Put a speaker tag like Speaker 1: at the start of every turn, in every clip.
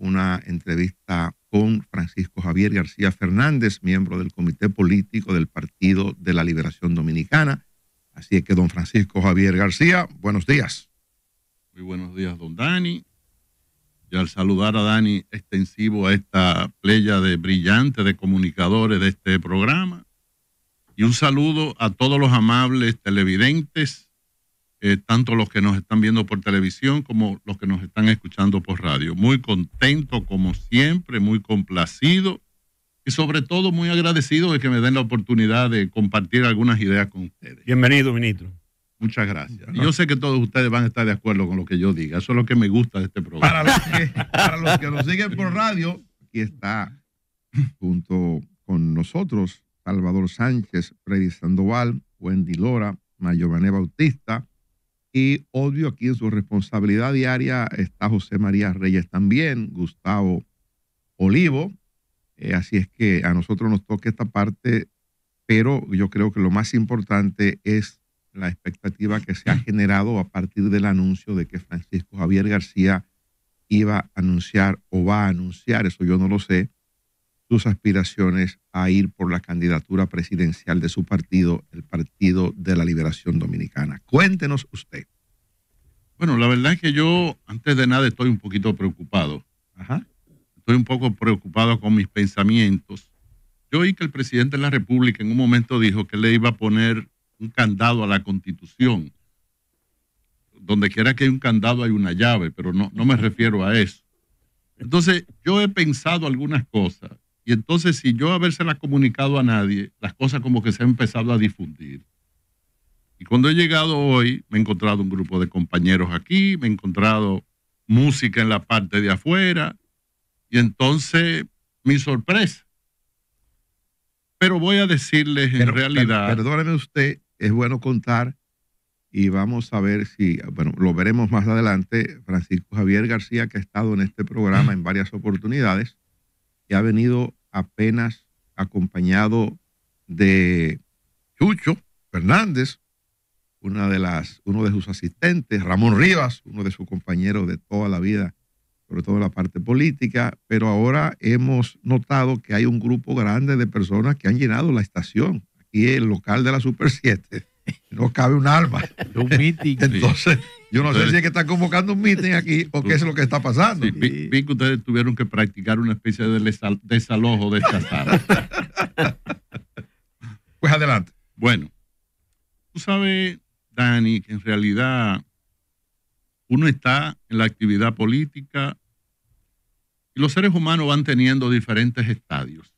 Speaker 1: una entrevista con Francisco Javier García Fernández, miembro del Comité Político del Partido de la Liberación Dominicana. Así es que, don Francisco Javier García, buenos días.
Speaker 2: Muy buenos días, don Dani. Y al saludar a Dani extensivo a esta playa de brillantes de comunicadores de este programa. Y un saludo a todos los amables televidentes eh, tanto los que nos están viendo por televisión como los que nos están escuchando por radio. Muy contento como siempre, muy complacido y sobre todo muy agradecido de que me den la oportunidad de compartir algunas ideas con ustedes. Bienvenido, ministro. Muchas gracias. yo sé que todos ustedes van a estar de
Speaker 1: acuerdo con lo que yo diga. Eso es lo que me gusta de este programa.
Speaker 2: Para los que, nos siguen por radio,
Speaker 1: aquí está junto con nosotros Salvador Sánchez, Freddy Sandoval, Wendy Lora, Mayované Bautista, y obvio, aquí en su responsabilidad diaria está José María Reyes también, Gustavo Olivo. Eh, así es que a nosotros nos toca esta parte, pero yo creo que lo más importante es la expectativa que se ha generado a partir del anuncio de que Francisco Javier García iba a anunciar o va a anunciar, eso yo no lo sé, sus aspiraciones a ir por la candidatura presidencial de su partido, el Partido de la Liberación Dominicana. Cuéntenos usted.
Speaker 2: Bueno, la verdad es que yo, antes de nada, estoy un poquito preocupado. Ajá. Estoy un poco preocupado con mis pensamientos. Yo oí que el presidente de la República en un momento dijo que le iba a poner un candado a la Constitución. Donde quiera que hay un candado hay una llave, pero no, no me refiero a eso. Entonces, yo he pensado algunas cosas y entonces, si yo habérsela comunicado a nadie, las cosas como que se han empezado a difundir. Y cuando he llegado hoy, me he encontrado un grupo de compañeros aquí, me he encontrado música en la parte de afuera. Y entonces, mi sorpresa. Pero voy a decirles en realidad.
Speaker 1: perdóneme usted, es bueno contar y vamos a ver si, bueno, lo veremos más adelante. Francisco Javier García, que ha estado en este programa en varias oportunidades y ha venido apenas acompañado de Chucho Fernández, una de las, uno de sus asistentes, Ramón Rivas, uno de sus compañeros de toda la vida, sobre todo en la parte política, pero ahora hemos notado que hay un grupo grande de personas que han llenado la estación, aquí el local de la Super 7. No cabe un alma. Un Entonces, yo no sé si es que están convocando un meeting aquí o qué es lo que está pasando. Sí,
Speaker 2: que ustedes tuvieron que practicar una especie de desalojo de esta sala. pues adelante. Bueno, tú sabes, Dani, que en realidad uno está en la actividad política y los seres humanos van teniendo diferentes estadios.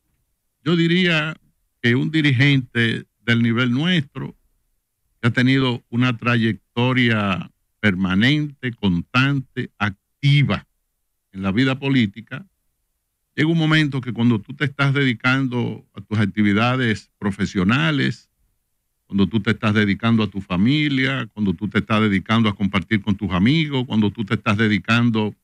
Speaker 2: Yo diría que un dirigente del nivel nuestro, que ha tenido una trayectoria permanente, constante, activa en la vida política, llega un momento que cuando tú te estás dedicando a tus actividades profesionales, cuando tú te estás dedicando a tu familia, cuando tú te estás dedicando a compartir con tus amigos, cuando tú te estás dedicando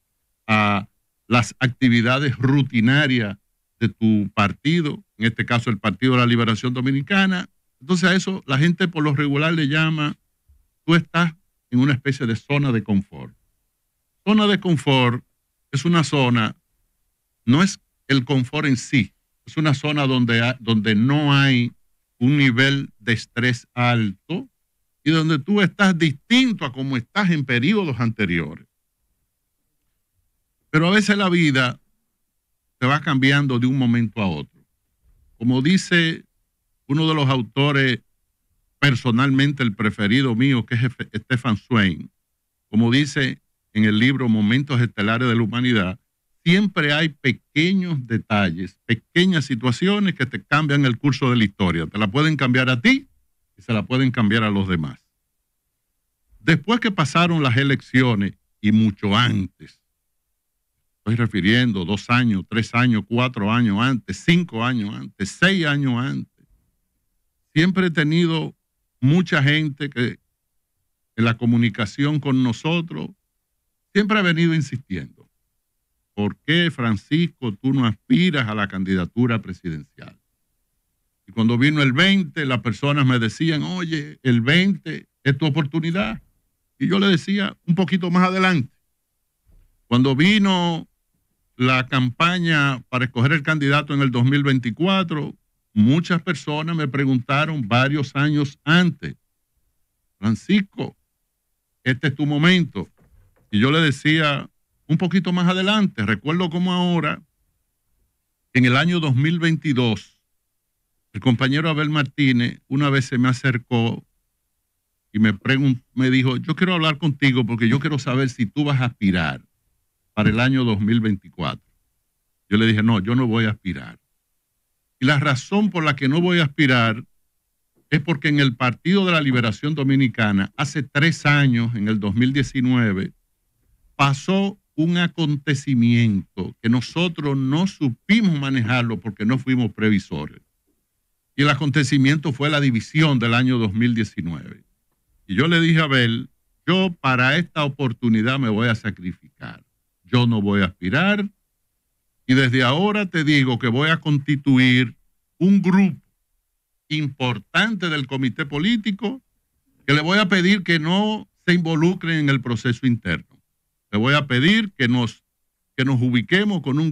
Speaker 2: a las actividades rutinarias de tu partido, en este caso el Partido de la Liberación Dominicana. Entonces a eso la gente por lo regular le llama, tú estás en una especie de zona de confort. Zona de confort es una zona, no es el confort en sí, es una zona donde, donde no hay un nivel de estrés alto y donde tú estás distinto a como estás en periodos anteriores. Pero a veces la vida se va cambiando de un momento a otro. Como dice uno de los autores personalmente el preferido mío, que es Stefan Swain. Como dice en el libro Momentos Estelares de la Humanidad, siempre hay pequeños detalles, pequeñas situaciones que te cambian el curso de la historia. Te la pueden cambiar a ti y se la pueden cambiar a los demás. Después que pasaron las elecciones y mucho antes, estoy refiriendo dos años, tres años, cuatro años antes, cinco años antes, seis años antes, siempre he tenido mucha gente que en la comunicación con nosotros siempre ha venido insistiendo. ¿Por qué, Francisco, tú no aspiras a la candidatura presidencial? Y cuando vino el 20, las personas me decían, oye, el 20 es tu oportunidad. Y yo le decía, un poquito más adelante. Cuando vino la campaña para escoger el candidato en el 2024, Muchas personas me preguntaron varios años antes, Francisco, este es tu momento. Y yo le decía, un poquito más adelante, recuerdo como ahora, en el año 2022, el compañero Abel Martínez una vez se me acercó y me, me dijo, yo quiero hablar contigo porque yo quiero saber si tú vas a aspirar para el año 2024. Yo le dije, no, yo no voy a aspirar. Y la razón por la que no voy a aspirar es porque en el Partido de la Liberación Dominicana, hace tres años, en el 2019, pasó un acontecimiento que nosotros no supimos manejarlo porque no fuimos previsores. Y el acontecimiento fue la división del año 2019. Y yo le dije a Abel, yo para esta oportunidad me voy a sacrificar. Yo no voy a aspirar, y desde ahora te digo que voy a constituir un grupo importante del comité político que le voy a pedir que no se involucre en el proceso interno. Le voy a pedir que nos, que nos ubiquemos como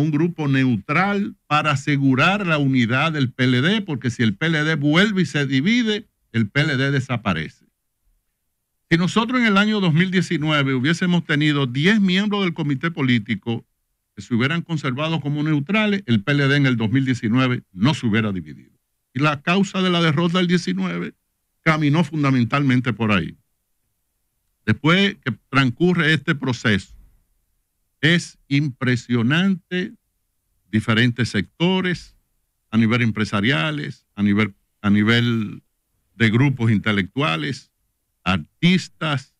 Speaker 2: un grupo neutral para asegurar la unidad del PLD, porque si el PLD vuelve y se divide, el PLD desaparece. Si nosotros en el año 2019 hubiésemos tenido 10 miembros del comité político se hubieran conservado como neutrales, el PLD en el 2019 no se hubiera dividido. Y la causa de la derrota del 19 caminó fundamentalmente por ahí. Después que transcurre este proceso, es impresionante diferentes sectores a nivel empresariales, a nivel, a nivel de grupos intelectuales, artistas,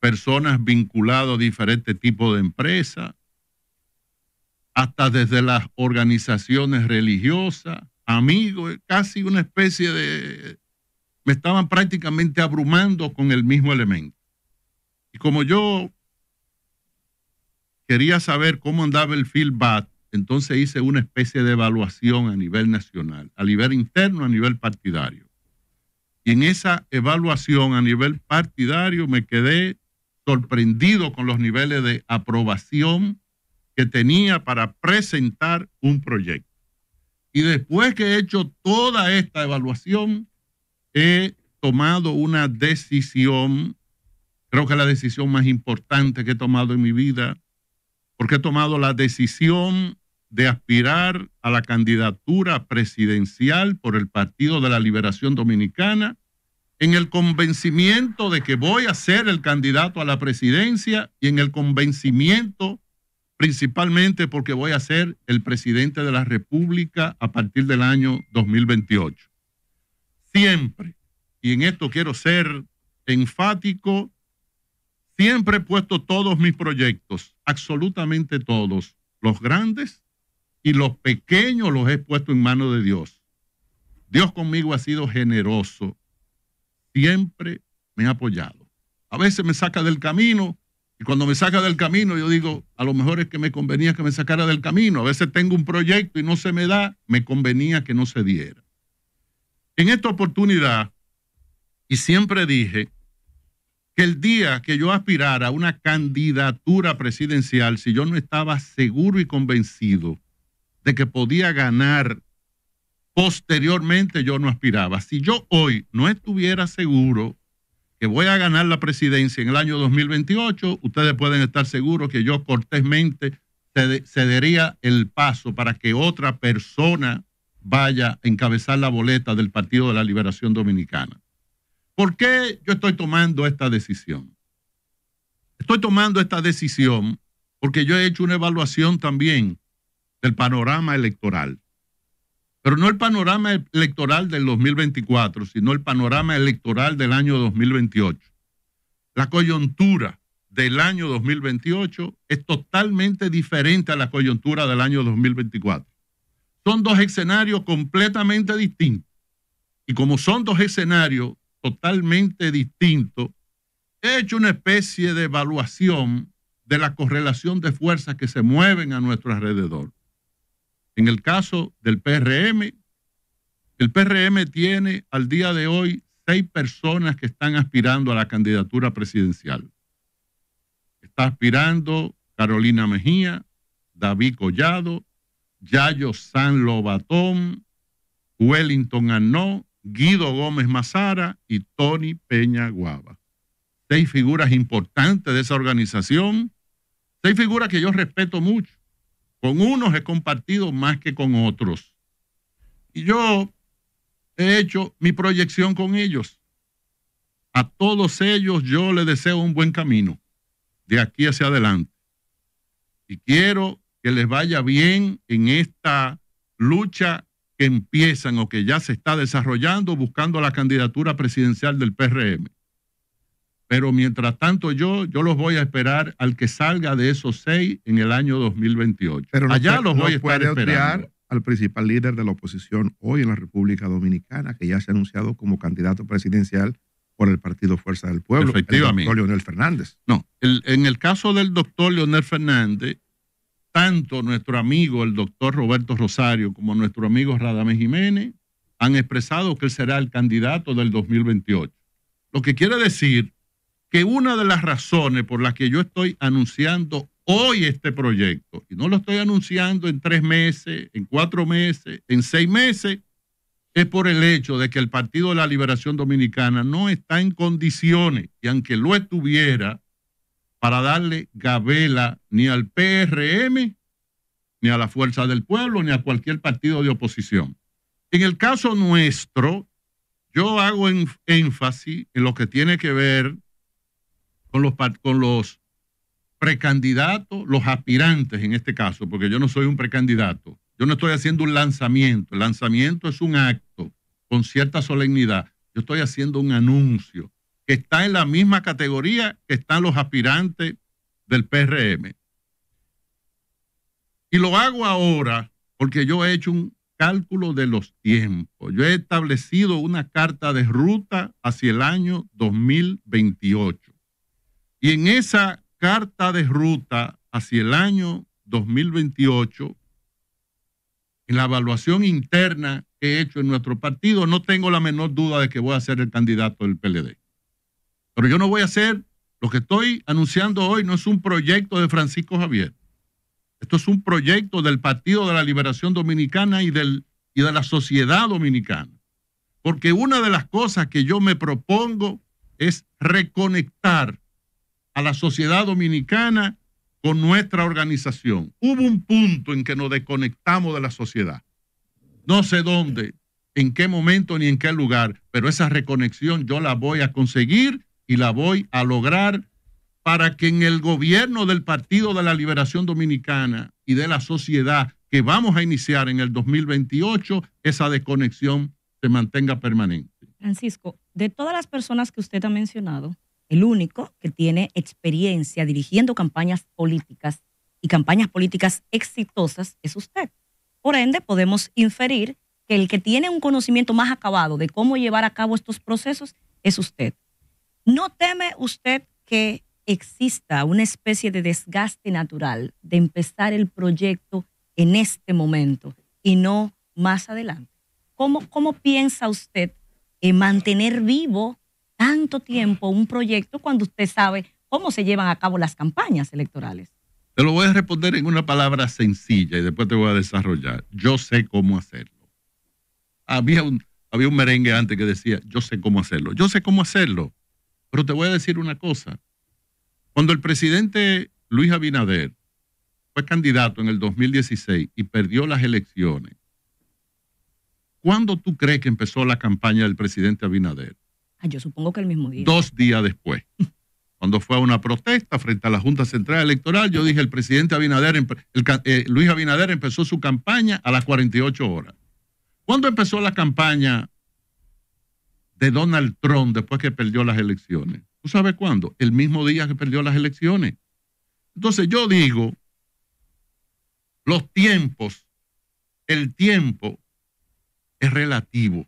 Speaker 2: personas vinculadas a diferentes tipos de empresas, hasta desde las organizaciones religiosas, amigos, casi una especie de... me estaban prácticamente abrumando con el mismo elemento. Y como yo quería saber cómo andaba el feedback, entonces hice una especie de evaluación a nivel nacional, a nivel interno, a nivel partidario. Y en esa evaluación a nivel partidario me quedé sorprendido con los niveles de aprobación, que tenía para presentar un proyecto. Y después que he hecho toda esta evaluación, he tomado una decisión, creo que la decisión más importante que he tomado en mi vida, porque he tomado la decisión de aspirar a la candidatura presidencial por el Partido de la Liberación Dominicana, en el convencimiento de que voy a ser el candidato a la presidencia y en el convencimiento principalmente porque voy a ser el presidente de la República a partir del año 2028. Siempre, y en esto quiero ser enfático, siempre he puesto todos mis proyectos, absolutamente todos, los grandes y los pequeños los he puesto en manos de Dios. Dios conmigo ha sido generoso, siempre me ha apoyado. A veces me saca del camino, y cuando me saca del camino, yo digo, a lo mejor es que me convenía que me sacara del camino. A veces tengo un proyecto y no se me da, me convenía que no se diera. En esta oportunidad, y siempre dije que el día que yo aspirara a una candidatura presidencial, si yo no estaba seguro y convencido de que podía ganar posteriormente, yo no aspiraba. Si yo hoy no estuviera seguro que voy a ganar la presidencia en el año 2028, ustedes pueden estar seguros que yo cortésmente cedería el paso para que otra persona vaya a encabezar la boleta del Partido de la Liberación Dominicana. ¿Por qué yo estoy tomando esta decisión? Estoy tomando esta decisión porque yo he hecho una evaluación también del panorama electoral pero no el panorama electoral del 2024, sino el panorama electoral del año 2028. La coyuntura del año 2028 es totalmente diferente a la coyuntura del año 2024. Son dos escenarios completamente distintos. Y como son dos escenarios totalmente distintos, he hecho una especie de evaluación de la correlación de fuerzas que se mueven a nuestro alrededor. En el caso del PRM, el PRM tiene al día de hoy seis personas que están aspirando a la candidatura presidencial. Está aspirando Carolina Mejía, David Collado, Yayo San Lobatón, Wellington Anó, Guido Gómez Mazara y Tony Peña Guava. Seis figuras importantes de esa organización, seis figuras que yo respeto mucho. Con unos he compartido más que con otros. Y yo he hecho mi proyección con ellos. A todos ellos yo les deseo un buen camino de aquí hacia adelante. Y quiero que les vaya bien en esta lucha que empiezan o que ya se está desarrollando buscando la candidatura presidencial del PRM. Pero mientras tanto yo, yo los voy a esperar al que salga de esos seis en el año 2028. Pero Allá los, voy a estar esperando.
Speaker 1: al principal líder de la oposición hoy en la República Dominicana, que ya se ha anunciado como candidato presidencial por el partido Fuerza del Pueblo, el doctor Leonel Fernández. No,
Speaker 2: en el caso del doctor Leonel Fernández, tanto nuestro amigo el doctor Roberto Rosario como nuestro amigo Radamés Jiménez han expresado que él será el candidato del 2028. Lo que quiere decir que una de las razones por las que yo estoy anunciando hoy este proyecto, y no lo estoy anunciando en tres meses, en cuatro meses, en seis meses, es por el hecho de que el Partido de la Liberación Dominicana no está en condiciones, y aunque lo estuviera, para darle gabela ni al PRM, ni a la Fuerza del Pueblo, ni a cualquier partido de oposición. En el caso nuestro, yo hago énfasis en lo que tiene que ver con los, con los precandidatos, los aspirantes en este caso, porque yo no soy un precandidato. Yo no estoy haciendo un lanzamiento. El lanzamiento es un acto con cierta solemnidad. Yo estoy haciendo un anuncio que está en la misma categoría que están los aspirantes del PRM. Y lo hago ahora porque yo he hecho un cálculo de los tiempos. Yo he establecido una carta de ruta hacia el año 2028. Y en esa carta de ruta hacia el año 2028, en la evaluación interna que he hecho en nuestro partido, no tengo la menor duda de que voy a ser el candidato del PLD. Pero yo no voy a hacer lo que estoy anunciando hoy no es un proyecto de Francisco Javier. Esto es un proyecto del Partido de la Liberación Dominicana y, del, y de la sociedad dominicana. Porque una de las cosas que yo me propongo es reconectar a la sociedad dominicana con nuestra organización. Hubo un punto en que nos desconectamos de la sociedad. No sé dónde, en qué momento ni en qué lugar, pero esa reconexión yo la voy a conseguir y la voy a lograr para que en el gobierno del Partido de la Liberación Dominicana y de la sociedad que vamos a iniciar en el 2028, esa desconexión se mantenga permanente.
Speaker 3: Francisco, de todas las personas que usted ha mencionado, el único que tiene experiencia dirigiendo campañas políticas y campañas políticas exitosas es usted. Por ende, podemos inferir que el que tiene un conocimiento más acabado de cómo llevar a cabo estos procesos es usted. ¿No teme usted que exista una especie de desgaste natural de empezar el proyecto en este momento y no más adelante? ¿Cómo, cómo piensa usted en mantener vivo tanto tiempo un proyecto cuando usted sabe cómo se llevan a cabo las campañas electorales?
Speaker 2: Te lo voy a responder en una palabra sencilla y después te voy a desarrollar. Yo sé cómo hacerlo. Había un, había un merengue antes que decía, yo sé cómo hacerlo. Yo sé cómo hacerlo. Pero te voy a decir una cosa. Cuando el presidente Luis Abinader fue candidato en el 2016 y perdió las elecciones, ¿cuándo tú crees que empezó la campaña del presidente Abinader?
Speaker 3: Ah, yo supongo que el mismo día.
Speaker 2: Dos días después. cuando fue a una protesta frente a la Junta Central Electoral, yo dije, el presidente Abinader, eh, Luis Abinader empezó su campaña a las 48 horas. ¿Cuándo empezó la campaña de Donald Trump después que perdió las elecciones? ¿Tú sabes cuándo? El mismo día que perdió las elecciones. Entonces yo digo, los tiempos, el tiempo es relativo.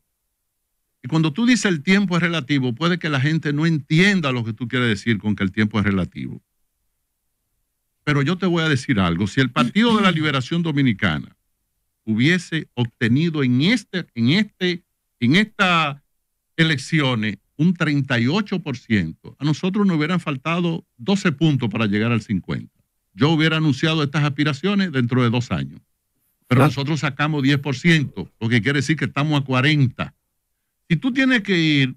Speaker 2: Y cuando tú dices el tiempo es relativo, puede que la gente no entienda lo que tú quieres decir con que el tiempo es relativo. Pero yo te voy a decir algo. Si el Partido de la Liberación Dominicana hubiese obtenido en, este, en, este, en estas elecciones un 38%, a nosotros nos hubieran faltado 12 puntos para llegar al 50%. Yo hubiera anunciado estas aspiraciones dentro de dos años. Pero ah. nosotros sacamos 10%, lo que quiere decir que estamos a 40%. Si tú tienes que ir,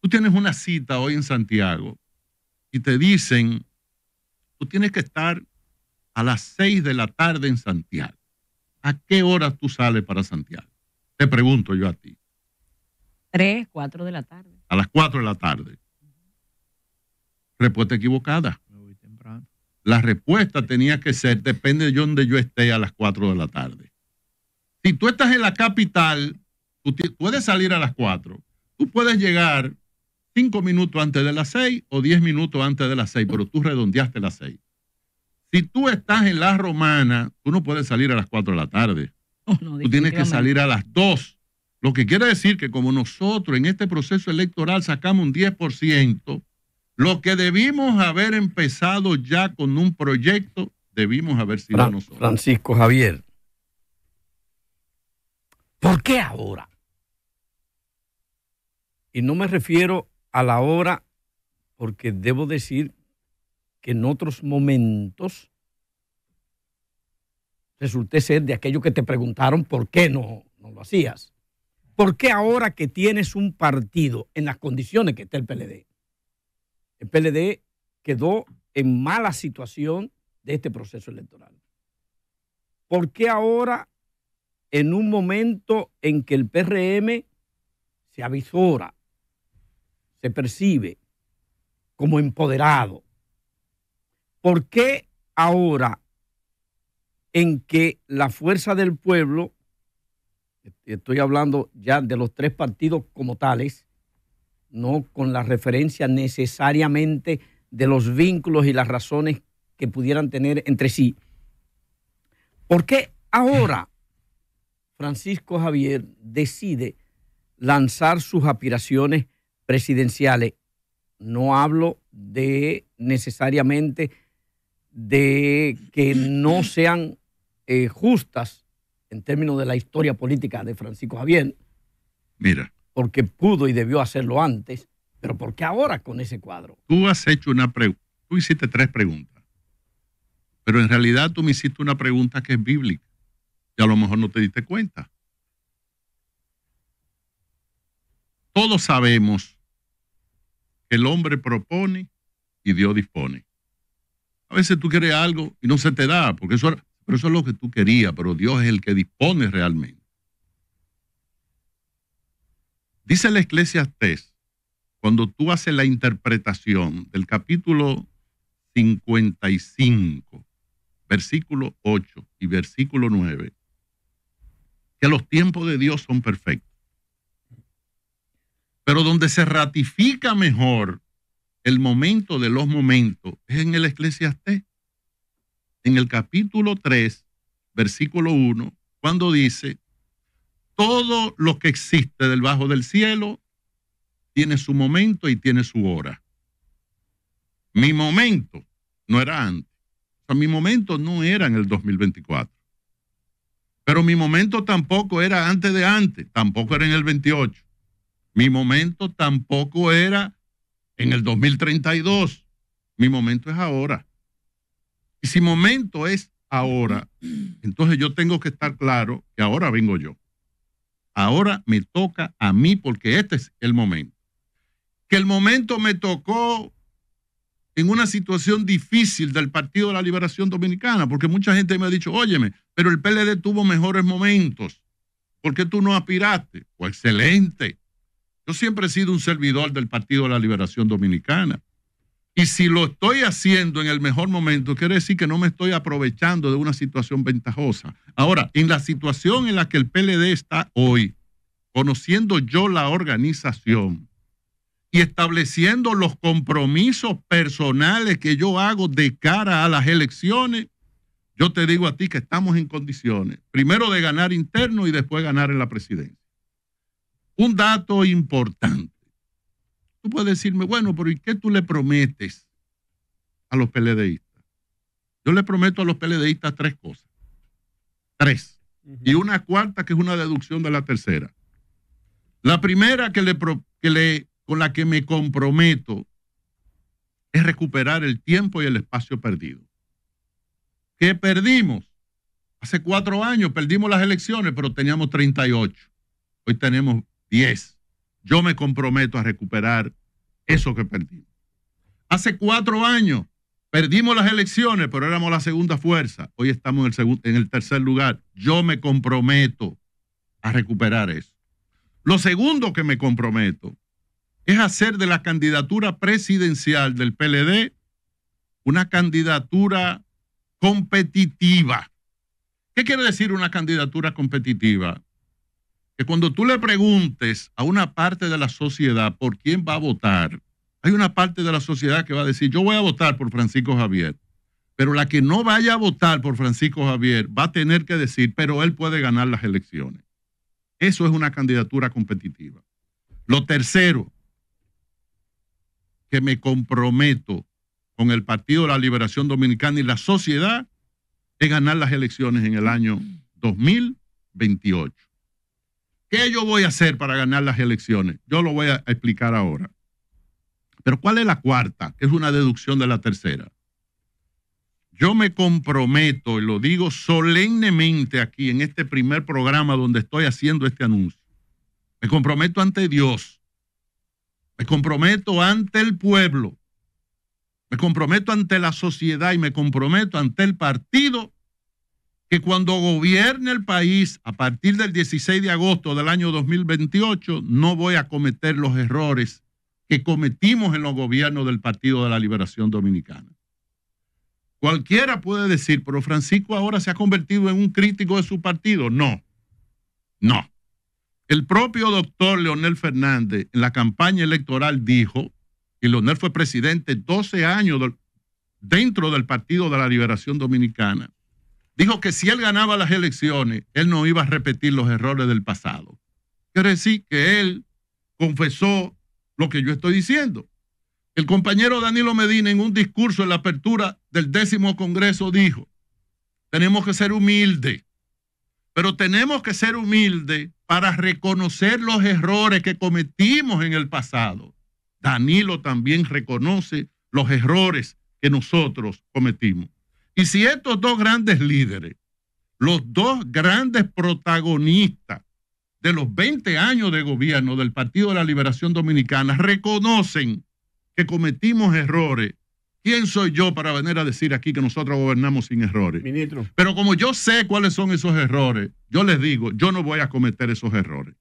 Speaker 2: tú tienes una cita hoy en Santiago y te dicen, tú tienes que estar a las 6 de la tarde en Santiago. ¿A qué hora tú sales para Santiago? Te pregunto yo a ti.
Speaker 3: 3, 4 de la tarde.
Speaker 2: A las 4 de la tarde. Respuesta equivocada. La respuesta tenía que ser, depende de donde yo esté a las 4 de la tarde. Si tú estás en la capital, Tú puedes salir a las 4, tú puedes llegar 5 minutos antes de las 6 o 10 minutos antes de las 6, pero tú redondeaste las 6. Si tú estás en la romana, tú no puedes salir a las 4 de la tarde. Oh, tú tienes que salir a las 2. Lo que quiere decir que como nosotros en este proceso electoral sacamos un 10%, lo que debimos haber empezado ya con un proyecto, debimos haber sido nosotros. Francisco Javier, ¿por qué ahora?
Speaker 3: Y no me refiero a la hora, porque debo decir que en otros momentos resulté ser de aquellos que te preguntaron por qué no, no lo hacías. ¿Por qué ahora que tienes un partido en las condiciones que está el PLD? El PLD quedó en mala situación de este proceso electoral. ¿Por qué ahora, en un momento en que el PRM se avisora se percibe como empoderado. ¿Por qué ahora en que la fuerza del pueblo, estoy hablando ya de los tres partidos como tales, no con la referencia necesariamente de los vínculos y las razones que pudieran tener entre sí. ¿Por qué ahora Francisco Javier decide lanzar sus aspiraciones presidenciales. No hablo de necesariamente de que no sean eh, justas en términos de la historia política de Francisco Javier. Mira. Porque pudo y debió hacerlo antes, pero ¿por qué ahora con ese cuadro?
Speaker 2: Tú has hecho una pregunta, tú hiciste tres preguntas, pero en realidad tú me hiciste una pregunta que es bíblica y a lo mejor no te diste cuenta. Todos sabemos el hombre propone y Dios dispone. A veces tú quieres algo y no se te da, porque eso, pero eso es lo que tú querías, pero Dios es el que dispone realmente. Dice la Eclesiastes, cuando tú haces la interpretación del capítulo 55, versículo 8 y versículo 9, que los tiempos de Dios son perfectos. Pero donde se ratifica mejor el momento de los momentos es en el Eclesiastés, en el capítulo 3, versículo 1, cuando dice, todo lo que existe debajo del cielo tiene su momento y tiene su hora. Mi momento no era antes. O sea, mi momento no era en el 2024. Pero mi momento tampoco era antes de antes, tampoco era en el 28. Mi momento tampoco era en el 2032. Mi momento es ahora. Y si momento es ahora, entonces yo tengo que estar claro que ahora vengo yo. Ahora me toca a mí porque este es el momento. Que el momento me tocó en una situación difícil del Partido de la Liberación Dominicana, porque mucha gente me ha dicho, óyeme, pero el PLD tuvo mejores momentos. ¿Por qué tú no aspiraste? Pues excelente. Yo siempre he sido un servidor del Partido de la Liberación Dominicana. Y si lo estoy haciendo en el mejor momento, quiere decir que no me estoy aprovechando de una situación ventajosa. Ahora, en la situación en la que el PLD está hoy, conociendo yo la organización y estableciendo los compromisos personales que yo hago de cara a las elecciones, yo te digo a ti que estamos en condiciones, primero de ganar interno y después ganar en la presidencia un dato importante. Tú puedes decirme, bueno, pero ¿y qué tú le prometes a los PLDistas? Yo le prometo a los PLDistas tres cosas. Tres. Y una cuarta que es una deducción de la tercera. La primera que le, con la que me comprometo es recuperar el tiempo y el espacio perdido. ¿Qué perdimos? Hace cuatro años perdimos las elecciones, pero teníamos 38. Hoy tenemos 10. Yo me comprometo a recuperar eso que perdimos. Hace cuatro años perdimos las elecciones, pero éramos la segunda fuerza. Hoy estamos en el, en el tercer lugar. Yo me comprometo a recuperar eso. Lo segundo que me comprometo es hacer de la candidatura presidencial del PLD una candidatura competitiva. ¿Qué quiere decir una candidatura competitiva? que cuando tú le preguntes a una parte de la sociedad por quién va a votar, hay una parte de la sociedad que va a decir, yo voy a votar por Francisco Javier, pero la que no vaya a votar por Francisco Javier va a tener que decir, pero él puede ganar las elecciones. Eso es una candidatura competitiva. Lo tercero, que me comprometo con el Partido de la Liberación Dominicana y la sociedad es ganar las elecciones en el año 2028. ¿Qué yo voy a hacer para ganar las elecciones? Yo lo voy a explicar ahora. Pero ¿cuál es la cuarta? Es una deducción de la tercera. Yo me comprometo, y lo digo solemnemente aquí en este primer programa donde estoy haciendo este anuncio, me comprometo ante Dios, me comprometo ante el pueblo, me comprometo ante la sociedad y me comprometo ante el partido que cuando gobierne el país a partir del 16 de agosto del año 2028 no voy a cometer los errores que cometimos en los gobiernos del Partido de la Liberación Dominicana. Cualquiera puede decir, pero Francisco ahora se ha convertido en un crítico de su partido. No, no. El propio doctor Leonel Fernández en la campaña electoral dijo, y Leonel fue presidente 12 años dentro del Partido de la Liberación Dominicana, Dijo que si él ganaba las elecciones, él no iba a repetir los errores del pasado. Quiere decir que él confesó lo que yo estoy diciendo. El compañero Danilo Medina en un discurso en la apertura del décimo Congreso dijo, tenemos que ser humildes, pero tenemos que ser humildes para reconocer los errores que cometimos en el pasado. Danilo también reconoce los errores que nosotros cometimos. Y si estos dos grandes líderes, los dos grandes protagonistas de los 20 años de gobierno del Partido de la Liberación Dominicana, reconocen que cometimos errores, ¿quién soy yo para venir a decir aquí que nosotros gobernamos sin errores? Ministro. Pero como yo sé cuáles son esos errores, yo les digo, yo no voy a cometer esos errores.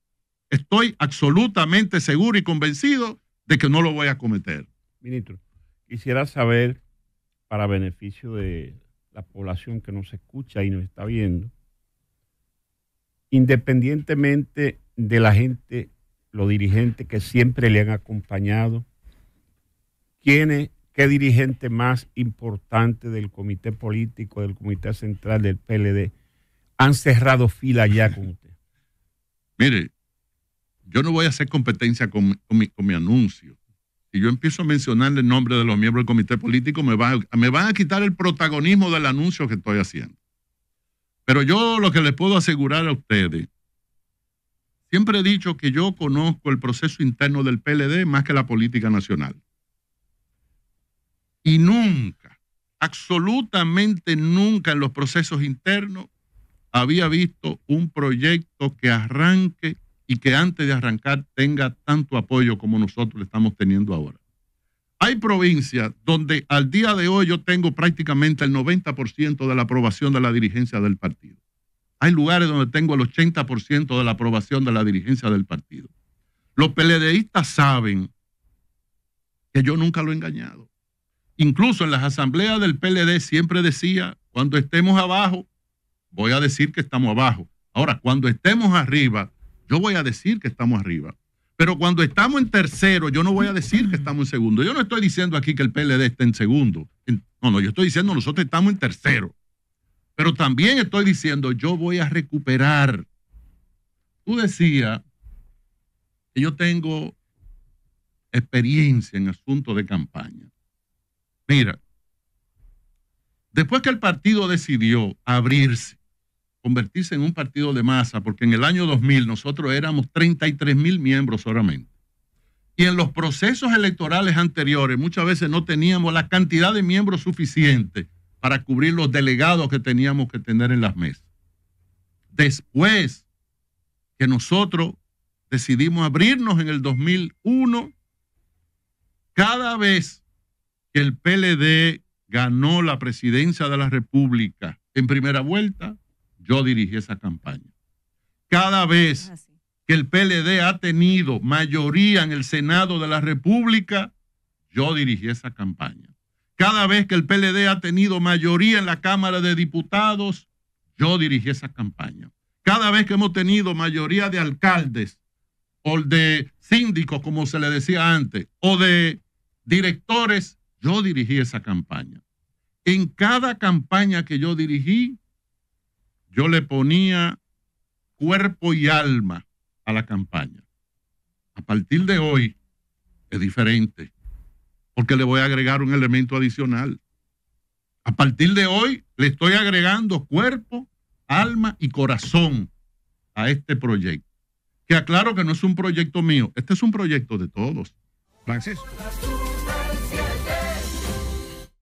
Speaker 2: Estoy absolutamente seguro y convencido de que no lo voy a cometer. Ministro, quisiera saber, para
Speaker 1: beneficio de la población que nos escucha y nos está viendo, independientemente de la gente, los dirigentes que siempre le han acompañado, qué dirigente más importante del comité político, del comité central del PLD, han cerrado fila ya con usted?
Speaker 2: Mire, yo no voy a hacer competencia con mi, anuncio, si yo empiezo a mencionarle el nombre de los miembros del comité político, me, me van a quitar el protagonismo del anuncio que estoy haciendo. Pero yo lo que les puedo asegurar a ustedes, siempre he dicho que yo conozco el proceso interno del PLD más que la política nacional. Y nunca, absolutamente nunca en los procesos internos había visto un proyecto que arranque y que antes de arrancar tenga tanto apoyo como nosotros le estamos teniendo ahora. Hay provincias donde al día de hoy yo tengo prácticamente el 90% de la aprobación de la dirigencia del partido. Hay lugares donde tengo el 80% de la aprobación de la dirigencia del partido. Los peledeístas saben que yo nunca lo he engañado. Incluso en las asambleas del PLD siempre decía, cuando estemos abajo, voy a decir que estamos abajo. Ahora, cuando estemos arriba, yo voy a decir que estamos arriba. Pero cuando estamos en tercero, yo no voy a decir que estamos en segundo. Yo no estoy diciendo aquí que el PLD esté en segundo. No, no, yo estoy diciendo nosotros estamos en tercero. Pero también estoy diciendo yo voy a recuperar. Tú decías que yo tengo experiencia en asuntos de campaña. Mira, después que el partido decidió abrirse, convertirse en un partido de masa, porque en el año 2000 nosotros éramos 33 mil miembros solamente. Y en los procesos electorales anteriores muchas veces no teníamos la cantidad de miembros suficiente para cubrir los delegados que teníamos que tener en las mesas. Después que nosotros decidimos abrirnos en el 2001, cada vez que el PLD ganó la presidencia de la República en primera vuelta, yo dirigí esa campaña. Cada vez ah, que el PLD ha tenido mayoría en el Senado de la República, yo dirigí esa campaña. Cada vez que el PLD ha tenido mayoría en la Cámara de Diputados, yo dirigí esa campaña. Cada vez que hemos tenido mayoría de alcaldes o de síndicos, como se le decía antes, o de directores, yo dirigí esa campaña. En cada campaña que yo dirigí, yo le ponía cuerpo y alma a la campaña. A partir de hoy es diferente, porque le voy a agregar un elemento adicional. A partir de hoy le estoy agregando cuerpo, alma y corazón a este proyecto. Que aclaro que no es un proyecto mío, este es un proyecto de todos. Francisco.